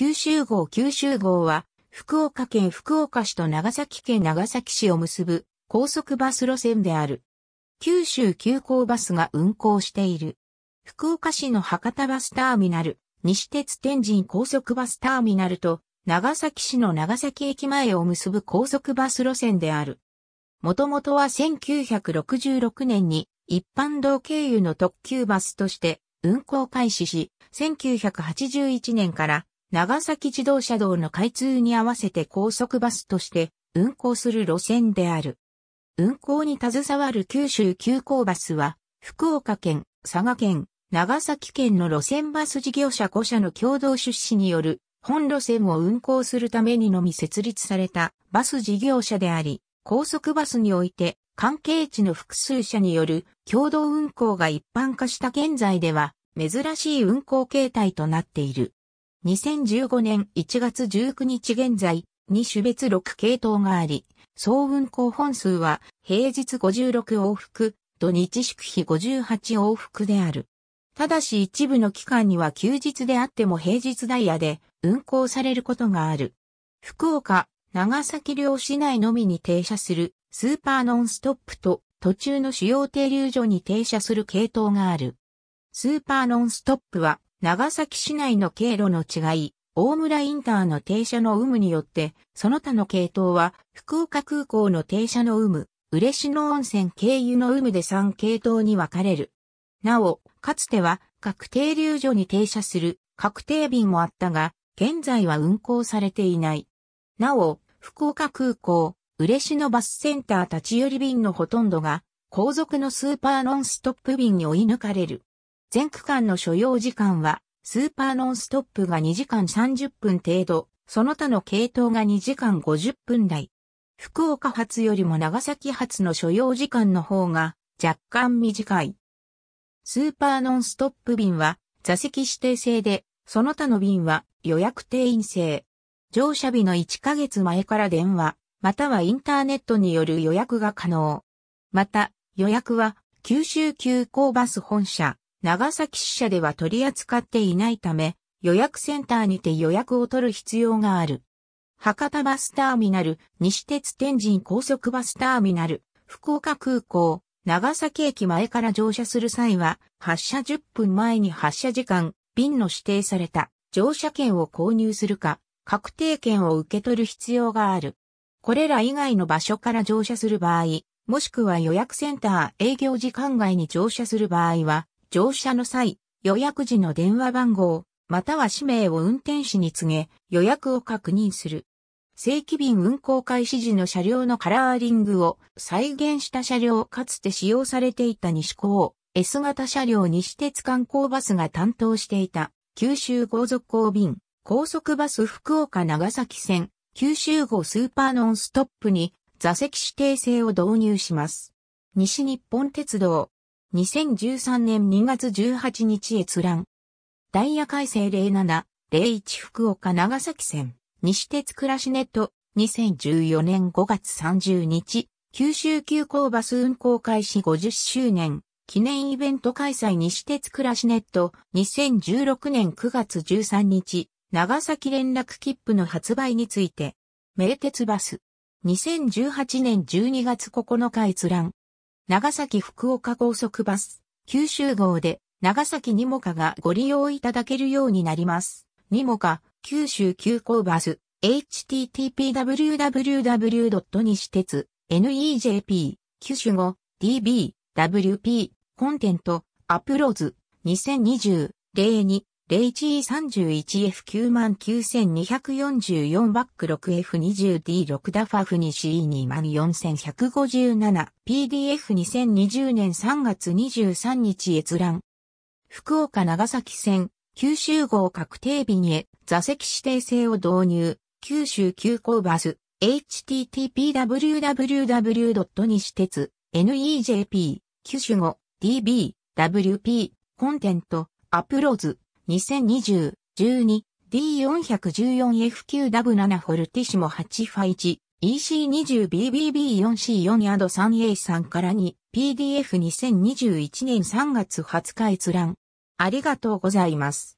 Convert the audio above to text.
九州号九州号は、福岡県福岡市と長崎県長崎市を結ぶ高速バス路線である。九州急行バスが運行している。福岡市の博多バスターミナル、西鉄天神高速バスターミナルと長崎市の長崎駅前を結ぶ高速バス路線である。もともとは1966年に一般道経由の特急バスとして運行開始し、1981年から長崎自動車道の開通に合わせて高速バスとして運行する路線である。運行に携わる九州急行バスは、福岡県、佐賀県、長崎県の路線バス事業者5社の共同出資による本路線を運行するためにのみ設立されたバス事業者であり、高速バスにおいて関係地の複数社による共同運行が一般化した現在では珍しい運行形態となっている。2015年1月19日現在に種別6系統があり、総運行本数は平日56往復、土日祝日58往復である。ただし一部の期間には休日であっても平日ダイヤで運行されることがある。福岡、長崎両市内のみに停車するスーパーノンストップと途中の主要停留所に停車する系統がある。スーパーノンストップは長崎市内の経路の違い、大村インターの停車の有無によって、その他の系統は、福岡空港の停車の有無、嬉野温泉経由の有無で3系統に分かれる。なお、かつては、各停留所に停車する、確定便もあったが、現在は運行されていない。なお、福岡空港、嬉野バスセンター立ち寄り便のほとんどが、後続のスーパーノンストップ便に追い抜かれる。全区間の所要時間は、スーパーノンストップが2時間30分程度、その他の系統が2時間50分台。福岡発よりも長崎発の所要時間の方が若干短い。スーパーノンストップ便は座席指定制で、その他の便は予約定員制。乗車日の1ヶ月前から電話、またはインターネットによる予約が可能。また、予約は九州急行バス本社、長崎支社では取り扱っていないため、予約センターにて予約を取る必要がある。博多バスターミナル、西鉄天神高速バスターミナル、福岡空港、長崎駅前から乗車する際は、発車10分前に発車時間、便の指定された乗車券を購入するか、確定券を受け取る必要がある。これら以外の場所から乗車する場合、もしくは予約センター営業時間外に乗車する場合は、乗車の際、予約時の電話番号、または氏名を運転士に告げ、予約を確認する。正規便運行開始時の車両のカラーリングを再現した車両かつて使用されていた西高、S 型車両西鉄観光バスが担当していた、九州豪族行便、高速バス福岡長崎線、九州号スーパーノンストップに座席指定制を導入します。西日本鉄道、2013年2月18日閲覧。ダイヤ改正07、01福岡長崎線、西鉄暮らしネット、2014年5月30日、九州急行バス運行開始50周年、記念イベント開催西鉄暮らしネット、2016年9月13日、長崎連絡切符の発売について、名鉄バス。2018年12月9日閲覧。長崎福岡高速バス、九州号で、長崎にもかがご利用いただけるようになります。にもか、九州急行バス、http://www. 西鉄 nejp 九州語 db wp コンテントアプローズ2020-02 0G31F99244 バック 6F20D6 ダファフに c e 2 4 1 5 7 PDF2020 年3月23日閲覧。福岡長崎線、九州号確定日に座席指定制を導入、九州急行バス、http://www. 西鉄 nejp、九州語 db、wp、コンテント、アプローズ。2 0 2 0 1 2 d 4 1 4 f q w 7フォルティシモ8イ1 e c 2 0 b b b 4 c 4 3 a 3から 2PDF2021 年3月20日閲覧。ありがとうございます。